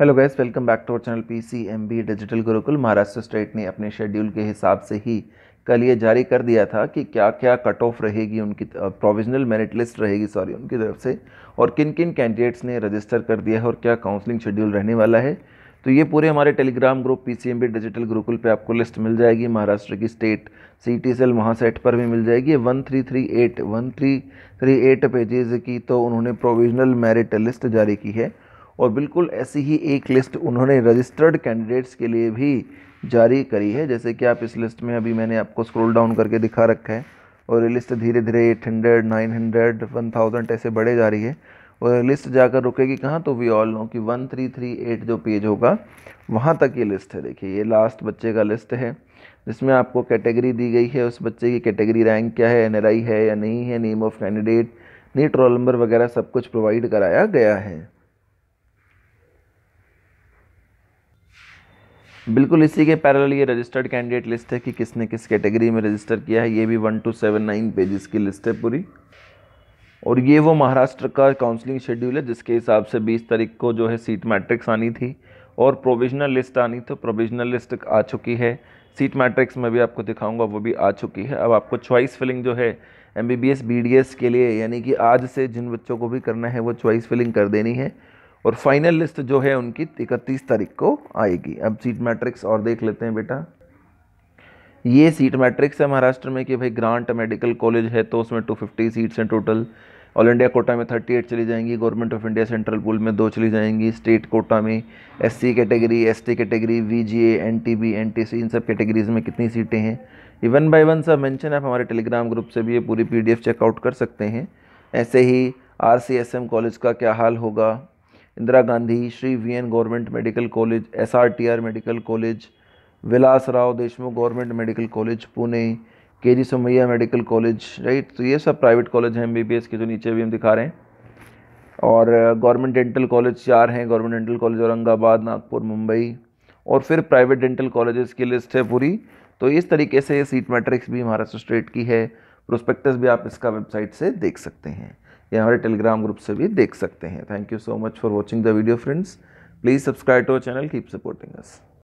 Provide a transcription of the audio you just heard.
hello guys welcome back to our channel PCMB digital Gurukul Maharashtra state ने अपने schedule के हिसाब से ही कल ये जारी कर दिया था कि क्या क्या कट ऑफ रहेगी उनकी प्रोविजनल मेरिट लिस्ट रहेगी सॉरी उनकी तरफ से और किन किन कैंडिडेट्स ने रजिस्टर कर दिया है और क्या काउंसलिंग शेड्यूल रहने वाला है तो ये पूरे हमारे Telegram group P C M B digital Gurukul पे आपको लिस्ट मिल जाएगी महाराष्ट्र की स्टेट सी टी सेल महासेट पर भी मिल जाएगी one three three eight one three three eight pages की तो उन्होंने प्रोविजनल मेरिट लिस्ट जारी की है और बिल्कुल ऐसी ही एक लिस्ट उन्होंने रजिस्टर्ड कैंडिडेट्स के लिए भी जारी करी है जैसे कि आप इस लिस्ट में अभी मैंने आपको स्क्रॉल डाउन करके दिखा रखा है और ये लिस्ट धीरे धीरे eight hundred nine hundred one thousand ऐसे बढ़े जा रही है और लिस्ट जाकर रुकेगी कहाँ तो वी ऑल नो कि वन थ्री थ्री एट जो पेज होगा वहाँ तक ये लिस्ट है देखिए ये लास्ट बच्चे का लिस्ट है जिसमें आपको कैटेगरी दी गई है उस बच्चे की कैटेगरी रैंक क्या है एन है या नहीं है name of candidate NEET roll number वगैरह सब कुछ प्रोवाइड कराया गया है बिल्कुल इसी के पैरल ये रजिस्टर्ड कैंडिडेट लिस्ट है कि किसने किस कैटेगरी में रजिस्टर किया है ये भी one two seven nine pages की लिस्ट है पूरी और ये वो महाराष्ट्र का काउंसलिंग शेड्यूल है जिसके हिसाब से बीस तारीख को जो है सीट मैट्रिक्स आनी थी और प्रोविजनल लिस्ट आनी तो प्रोविजनल लिस्ट आ चुकी है सीट मैट्रिक्स में भी आपको दिखाऊंगा वो भी आ चुकी है अब आपको चॉइस फिलिंग जो है M B B S B D S के लिए यानी कि आज से जिन बच्चों को भी करना है वो चॉइस फिलिंग कर देनी है और फाइनल लिस्ट जो है उनकी इकतीस तारीख को आएगी अब सीट मैट्रिक्स और देख लेते हैं बेटा ये सीट मैट्रिक्स है महाराष्ट्र में कि भाई ग्रांट मेडिकल कॉलेज है तो उसमें 250 सीट्स हैं टोटल ऑल इंडिया कोटा में 38 चली जाएंगी government of India central pool में दो चली जाएंगी स्टेट कोटा में SC category ST category VJA NTB NTC इन सब कैटेगरीज में कितनी सीटें हैं ये वन बाई वन सब मैंशन आप हमारे टेलीग्राम ग्रुप से भी ये पूरी पी चेकआउट कर सकते हैं ऐसे ही आर कॉलेज का क्या हाल होगा Indira Gandhi Shri V N government medical college S R T R medical college Vilas Rao Deshmukh government medical college Pune K J Somaiya medical college right तो ये सब प्राइवेट कॉलेज हैं एम बी बी एस के जो नीचे भी हम दिखा रहे हैं और गवर्नमेंट डेंटल कॉलेज चार हैं government dental college Aurangabad Nagpur Mumbai और फिर प्राइवेट डेंटल कॉलेजेस की लिस्ट है पूरी तो इस तरीके से सीट मैट्रिक्स भी महाराष्ट्र स्टेट की है प्रोस्पेक्टस भी आप इसका वेबसाइट से देख सकते हैं या हमारे टेलीग्राम ग्रुप से भी देख सकते हैं thank you so much for watching the video friends please subscribe to our channel keep supporting us